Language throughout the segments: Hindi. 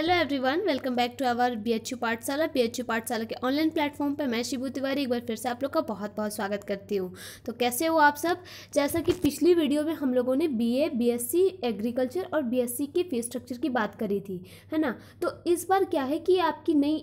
hello everyone welcome back to our BHU Pathshala BHU Pathshala के ऑनलाइन प्लेटफॉर्म पर मैं शिबू तिवारी एक बार फिर से आप लोग का बहुत बहुत स्वागत करती हूँ तो कैसे हो आप सब जैसा कि पिछली वीडियो में हम लोगों ने बीए बीएससी एग्रीकल्चर और बीएससी की फीस स्ट्रक्चर की बात करी थी है ना तो इस बार क्या है कि आपकी नई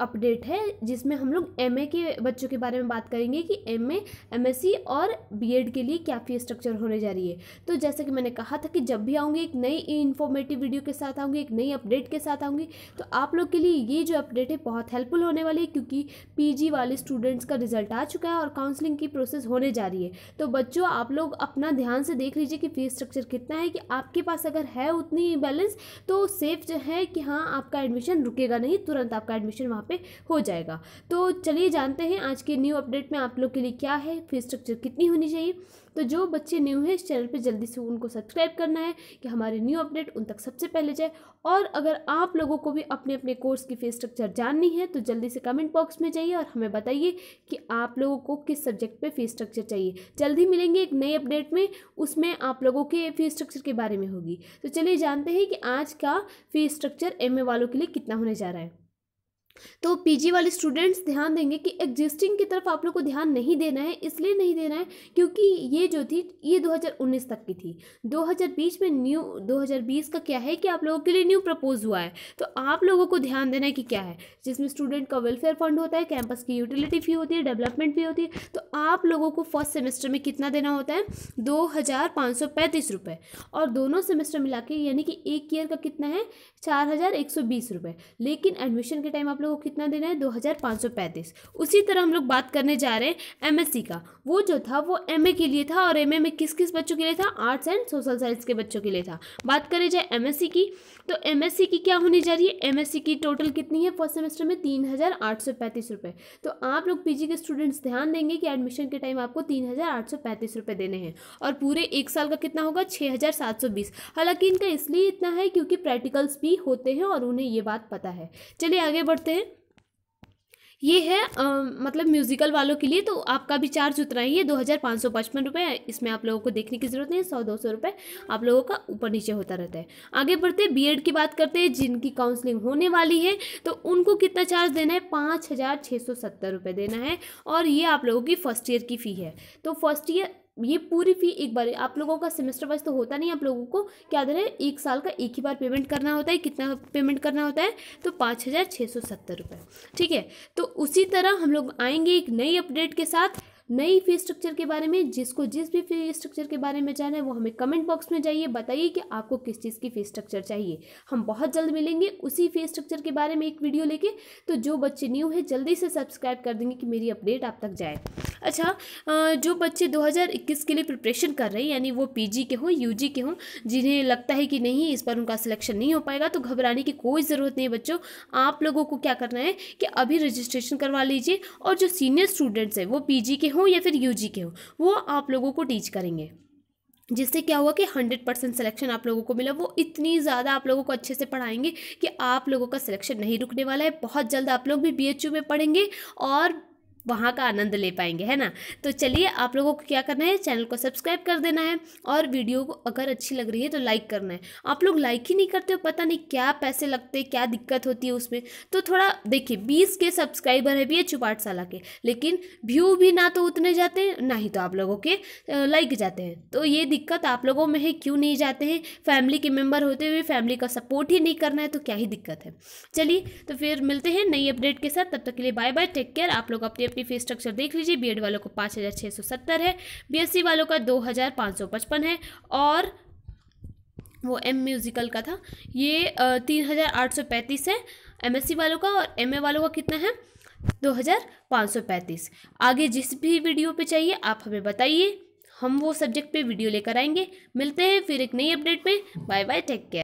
अपडेट है जिसमें हम लोग एम के बच्चों के बारे में बात करेंगे कि एम एमएससी और बीएड के लिए क्या फी स्ट्रक्चर होने जा रही है तो जैसे कि मैंने कहा था कि जब भी आऊँगी एक नई इन्फॉर्मेटिव वीडियो के साथ आऊँगी एक नई अपडेट के साथ आऊँगी तो आप लोग के लिए ये जो अपडेट है बहुत हेल्पफुल होने वाली है क्योंकि पी वाले स्टूडेंट्स का रिजल्ट आ चुका है और काउंसलिंग की प्रोसेस होने जा रही है तो बच्चों आप लोग अपना ध्यान से देख लीजिए कि फीस स्ट्रक्चर कितना है कि आपके पास अगर है उतनी बैलेंस तो सेफ जो है कि हाँ आपका एडमिशन रुकेगा नहीं तुरंत आपका एडमिशन वहाँ पे हो जाएगा तो चलिए जानते हैं आज के न्यू अपडेट में आप लोग के लिए क्या है फीस स्ट्रक्चर कितनी होनी चाहिए तो जो बच्चे न्यू हैं इस चैनल पे जल्दी से उनको सब्सक्राइब करना है कि हमारे न्यू अपडेट उन तक सबसे पहले जाए और अगर आप लोगों को भी अपने अपने कोर्स की फीस स्ट्रक्चर जाननी है तो जल्दी से कमेंट बॉक्स में जाइए और हमें बताइए कि आप लोगों को किस सब्जेक्ट पे फीस स्ट्रक्चर चाहिए जल्दी मिलेंगे एक नए अपडेट में उसमें आप लोगों के फीस स्ट्रक्चर के बारे में होगी तो चलिए जानते हैं कि आज का फीस स्ट्रक्चर एम वालों के लिए कितना होने जा रहा है तो पीजी वाले स्टूडेंट्स ध्यान देंगे कि एग्जिस्टिंग की तरफ आप लोग को ध्यान नहीं देना है इसलिए नहीं देना है क्योंकि ये जो थी ये 2019 तक की थी 2020 में न्यू 2020 का क्या है कि आप लोगों के लिए न्यू प्रपोज हुआ है तो आप लोगों को ध्यान देना है कि क्या है जिसमें स्टूडेंट का वेलफेयर फंड होता है कैंपस की यूटिलिटी फी होती है डेवलपमेंट फी होती है तो आप लोगों को फर्स्ट सेमेस्टर में कितना देना होता है दो हज़ार पाँच सौ पैंतीस और दोनों सेमेस्टर मिला के यानी कि एक ईयर का कितना है चार हज़ार एक सौ बीस रुपये लेकिन एडमिशन के टाइम आप लोग लोग को कितना देना है दो हज़ार सौ पैंतीस उसी तरह हम लोग बात करने जा रहे हैं एमएससी का वो जो था वो एमए के लिए था और एमए में किस किस बच्चों के लिए था आर्ट्स एंड सोशल साइंस के बच्चों के लिए था बात करें जाए एम की तो एमएससी की क्या होने जा रही है एम की टोटल कितनी है फर्स्ट सेमेस्टर में तीन हज़ार आठ सौ पैंतीस तो आप लोग पीजी के स्टूडेंट्स ध्यान देंगे कि एडमिशन के टाइम आपको तीन हज़ार आठ सौ पैंतीस देने हैं और पूरे एक साल का कितना होगा छः हज़ार सात सौ बीस हालांकि इनका इसलिए इतना है क्योंकि प्रैक्टिकल्स भी होते हैं और उन्हें ये बात पता है चलिए आगे बढ़ते हैं हैं ये है आ, मतलब म्यूज़िकल वालों के लिए तो आपका भी चार्ज उतना ही है दो हज़ार पाँच सौ पचपन रुपये इसमें आप लोगों को देखने की ज़रूरत नहीं है सौ दो सौ रुपये आप लोगों का ऊपर नीचे होता रहता है आगे बढ़ते हैं बीएड की बात करते हैं जिनकी काउंसलिंग होने वाली है तो उनको कितना चार्ज देना है पाँच हज़ार सौ सत्तर रुपये देना है और ये आप लोगों की फ़र्स्ट ईयर की फ़ी है तो फर्स्ट ईयर ये पूरी फ़ी एक बार आप लोगों का सेमेस्टर वाइज तो होता नहीं आप लोगों को क्या दर है एक साल का एक ही बार पेमेंट करना होता है कितना पेमेंट करना होता है तो पाँच हज़ार छः सौ सत्तर रुपये ठीक है तो उसी तरह हम लोग आएंगे एक नई अपडेट के साथ नई फी स्ट्रक्चर के बारे में जिसको जिस भी फी स्ट्रक्चर के बारे में जाना है वो हमें कमेंट बॉक्स में जाइए बताइए कि आपको किस चीज़ की फ़ी स्ट्रक्चर चाहिए हम बहुत जल्द मिलेंगे उसी फ़ी स्ट्रक्चर के बारे में एक वीडियो लेके तो जो बच्चे न्यू है जल्दी से सब्सक्राइब कर देंगे कि मेरी अपडेट आप तक जाए अच्छा जो बच्चे दो के लिए प्रिपरेशन कर रहे हैं यानी वो पी के हों यू के हों जिन्हें लगता है कि नहीं इस पर उनका सिलेक्शन नहीं हो पाएगा तो घबराने की कोई ज़रूरत नहीं है बच्चों आप लोगों को क्या करना है कि अभी रजिस्ट्रेशन करवा लीजिए और जो सीनियर स्टूडेंट्स हैं वो पी के हों हो या फिर यू के हो वो आप लोगों को टीच करेंगे जिससे क्या हुआ कि हंड्रेड परसेंट सिलेक्शन आप लोगों को मिला वो इतनी ज़्यादा आप लोगों को अच्छे से पढ़ाएंगे कि आप लोगों का सिलेक्शन नहीं रुकने वाला है बहुत जल्द आप लोग भी बी में पढ़ेंगे और वहाँ का आनंद ले पाएंगे है ना तो चलिए आप लोगों को क्या करना है चैनल को सब्सक्राइब कर देना है और वीडियो को अगर अच्छी लग रही है तो लाइक करना है आप लोग लाइक ही नहीं करते हो पता नहीं क्या पैसे लगते क्या दिक्कत होती है उसमें तो थोड़ा देखिए बीस के सब्सक्राइबर है भी है चुपाट साला के लेकिन व्यू भी ना तो उतने जाते हैं ना ही तो आप लोगों के लाइक जाते हैं तो ये दिक्कत आप लोगों में है क्यों नहीं जाते हैं फैमिली के मेम्बर होते हुए फैमिली का सपोर्ट ही नहीं करना है तो क्या ही दिक्कत है चलिए तो फिर मिलते हैं नई अपडेट के साथ तब तक के लिए बाय बाय टेक केयर आप लोग अपने अपने अपनी फीस स्ट्रक्चर देख लीजिए बी वालों को पाँच हज़ार छः सौ सत्तर है बी वालों का दो हज़ार पाँच सौ पचपन है और वो एम म्यूज़िकल का था ये तीन हज़ार आठ सौ पैंतीस है एम एमएससी वालों का और एमए वालों का कितना है दो हज़ार पाँच सौ पैंतीस आगे जिस भी वीडियो पे चाहिए आप हमें बताइए हम वो सब्जेक्ट पे वीडियो लेकर आएंगे मिलते हैं फिर एक नई अपडेट में बाय बाय टेक केयर